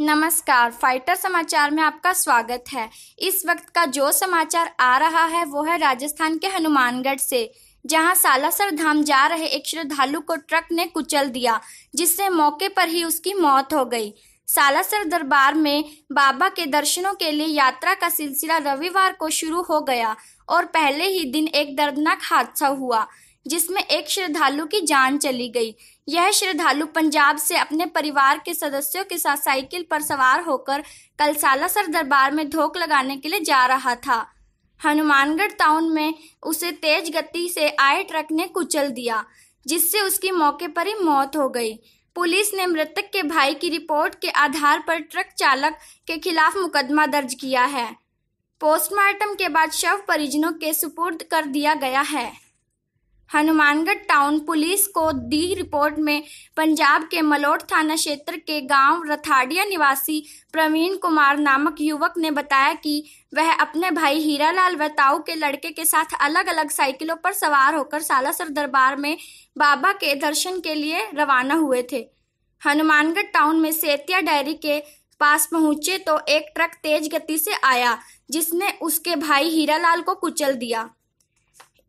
नमस्कार फाइटर समाचार में आपका स्वागत है इस वक्त का जो समाचार आ रहा है वो है राजस्थान के हनुमानगढ़ से जहां सालासर धाम जा रहे एक श्रद्धालु को ट्रक ने कुचल दिया जिससे मौके पर ही उसकी मौत हो गई सालासर दरबार में बाबा के दर्शनों के लिए यात्रा का सिलसिला रविवार को शुरू हो गया और पहले ही दिन एक दर्दनाक हादसा हुआ जिसमें एक श्रद्धालु की जान चली गई यह श्रद्धालु पंजाब से अपने परिवार के सदस्यों के साथ साइकिल पर सवार होकर कल सालासर दरबार में धोख लगाने के लिए जा रहा था हनुमानगढ़ टाउन में उसे तेज गति से आए ट्रक ने कुचल दिया जिससे उसकी मौके पर ही मौत हो गई पुलिस ने मृतक के भाई की रिपोर्ट के आधार पर ट्रक चालक के खिलाफ मुकदमा दर्ज किया है पोस्टमार्टम के बाद शव परिजनों के सुपुर्द कर दिया गया है हनुमानगढ़ टाउन पुलिस को दी रिपोर्ट में पंजाब के मलोट थाना क्षेत्र के गांव रथाड़िया निवासी प्रवीण कुमार नामक युवक ने बताया कि वह अपने भाई हीरालाल व ताऊ के लड़के के साथ अलग अलग साइकिलों पर सवार होकर सालासर दरबार में बाबा के दर्शन के लिए रवाना हुए थे हनुमानगढ़ टाउन में सेतिया डायरी के पास पहुंचे तो एक ट्रक तेज गति से आया जिसने उसके भाई हीरालाल को कुचल दिया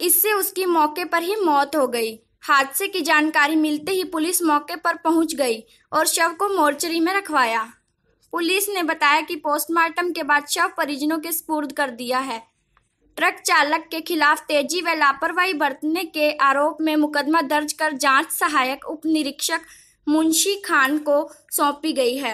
इससे उसकी मौके पर ही मौत हो गई हादसे की जानकारी मिलते ही पुलिस मौके पर पहुंच गई और शव को मोर्चरी में रखवाया पुलिस ने बताया कि पोस्टमार्टम के बाद शव परिजनों के स्पूर्द कर दिया है ट्रक चालक के खिलाफ तेजी व लापरवाही बरतने के आरोप में मुकदमा दर्ज कर जांच सहायक उप निरीक्षक मुंशी खान को सौंपी गई है